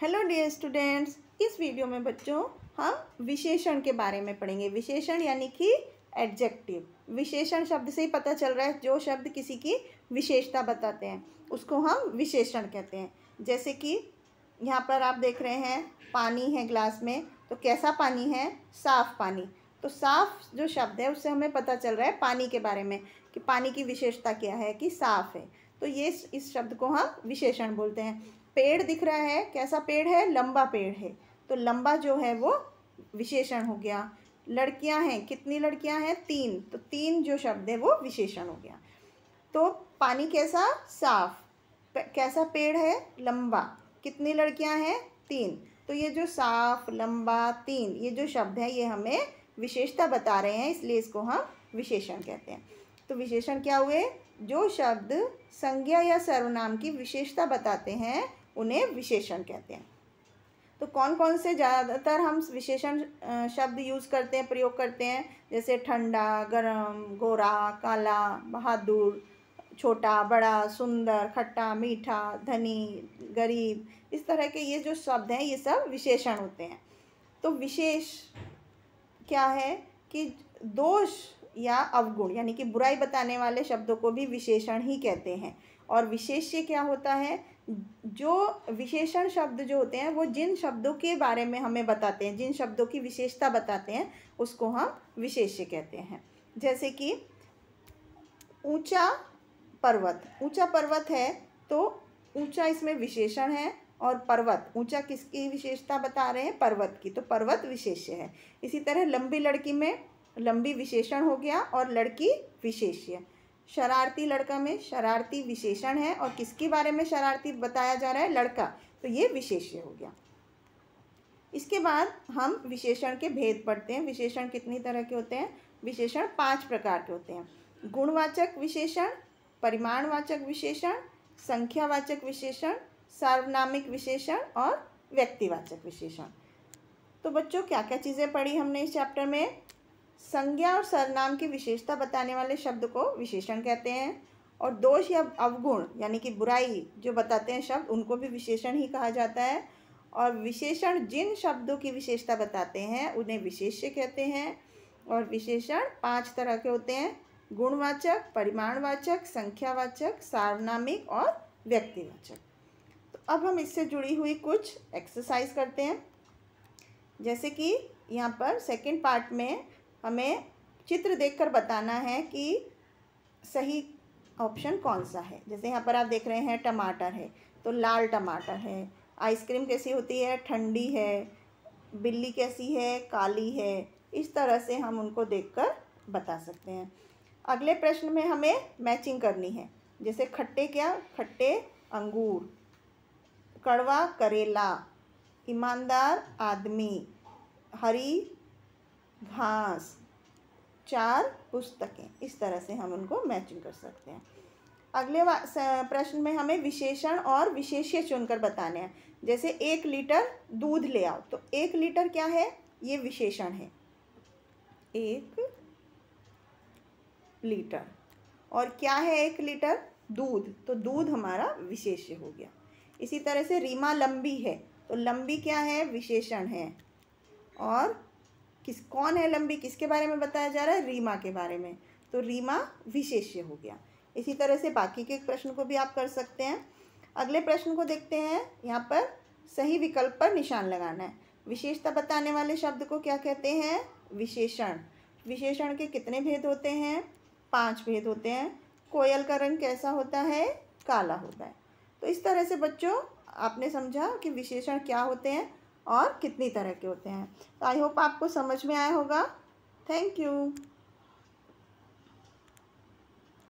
hello dear students इस video में बच्चों हम विशेषण के बारे में पढ़ेंगे विशेषण यानी कि एडजेक्टिव विशेषण शब्द से ही पता चल रहा है जो शब्द किसी की विशेषता बताते हैं उसको हम विशेषण कहते हैं जैसे कि यहाँ पर आप देख रहे हैं पानी है ग्लास में तो कैसा पानी है साफ़ पानी तो साफ़ जो शब्द है उससे हमें पता चल रहा है पानी के बारे में कि पानी की विशेषता क्या है कि साफ़ है तो ये इस शब्द को हम विशेषण बोलते हैं पेड़ दिख रहा है कैसा पेड़ है लंबा पेड़ है तो लंबा जो है वो विशेषण हो गया लड़कियां हैं कितनी लड़कियां हैं तीन तो तीन जो शब्द है वो विशेषण हो गया तो पानी कैसा साफ कैसा पेड़ है लंबा कितनी लड़कियां हैं तीन तो ये जो साफ लंबा तीन ये जो शब्द है ये हमें विशेषता बता रहे हैं इसलिए इसको हम विशेषण कहते हैं तो विशेषण क्या हुए जो शब्द संज्ञा या सर्वनाम की विशेषता बताते हैं उन्हें विशेषण कहते हैं तो कौन कौन से ज़्यादातर हम विशेषण शब्द यूज़ करते हैं प्रयोग करते हैं जैसे ठंडा गर्म गोरा काला बहादुर छोटा बड़ा सुंदर खट्टा मीठा धनी गरीब इस तरह के ये जो शब्द हैं ये सब विशेषण होते हैं तो विशेष क्या है कि दोष या अवगुण यानी कि बुराई बताने वाले शब्दों को भी विशेषण ही कहते हैं और विशेष्य क्या होता है जो विशेषण शब्द जो होते हैं वो जिन शब्दों के बारे में हमें बताते हैं जिन शब्दों की विशेषता बताते हैं उसको हम विशेष्य कहते हैं जैसे कि ऊंचा पर्वत ऊंचा पर्वत है तो ऊंचा इसमें विशेषण है और पर्वत ऊंचा किसकी विशेषता बता रहे हैं पर्वत की तो पर्वत विशेष्य है इसी तरह लंबी लड़की में लंबी विशेषण हो गया और लड़की विशेष्य शरारती लड़का में शरारती विशेषण है और किसके बारे में शरारती बताया जा रहा है लड़का तो ये विशेष्य हो गया इसके बाद हम विशेषण के भेद पढ़ते हैं विशेषण कितनी तरह के होते हैं विशेषण पांच प्रकार के होते हैं गुणवाचक विशेषण परिमाणवाचक विशेषण संख्यावाचक विशेषण सार्वनामिक विशेषण और व्यक्तिवाचक विशेषण तो बच्चों क्या क्या चीज़ें पढ़ी हमने इस चैप्टर में संज्ञा और सरनाम की विशेषता बताने वाले शब्द को विशेषण कहते हैं और दोष या अवगुण यानी कि बुराई जो बताते हैं शब्द उनको भी विशेषण ही कहा जाता है और विशेषण जिन शब्दों की विशेषता बताते हैं उन्हें विशेष्य कहते हैं और विशेषण पांच तरह के होते हैं गुणवाचक परिमाणवाचक संख्यावाचक सार्वनामिक और व्यक्तिवाचक तो अब हम इससे जुड़ी हुई कुछ एक्सरसाइज करते हैं जैसे कि यहाँ पर सेकंड पार्ट में हमें चित्र देखकर बताना है कि सही ऑप्शन कौन सा है जैसे यहाँ पर आप देख रहे हैं टमाटर है तो लाल टमाटर है आइसक्रीम कैसी होती है ठंडी है बिल्ली कैसी है काली है इस तरह से हम उनको देखकर बता सकते हैं अगले प्रश्न में हमें मैचिंग करनी है जैसे खट्टे क्या खट्टे अंगूर कड़वा करेला ईमानदार आदमी हरी घास चार पुस्तकें इस तरह से हम उनको मैचिंग कर सकते हैं अगले प्रश्न में हमें विशेषण और विशेष्य चुनकर बताने हैं जैसे एक लीटर दूध ले आओ तो एक लीटर क्या है ये विशेषण है एक लीटर और क्या है एक लीटर दूध तो दूध हमारा विशेष्य हो गया इसी तरह से रीमा लंबी है तो लंबी क्या है विशेषण है और किस कौन है लंबी किसके बारे में बताया जा रहा है रीमा के बारे में तो रीमा विशेष्य हो गया इसी तरह से बाकी के प्रश्न को भी आप कर सकते हैं अगले प्रश्न को देखते हैं यहाँ पर सही विकल्प पर निशान लगाना है विशेषता बताने वाले शब्द को क्या कहते हैं विशेषण विशेषण के कितने भेद होते हैं पांच भेद होते हैं कोयल का रंग कैसा होता है काला होता है तो इस तरह से बच्चों आपने समझा कि विशेषण क्या होते हैं और कितनी तरह के होते हैं तो आई होप आपको समझ में आया होगा थैंक यू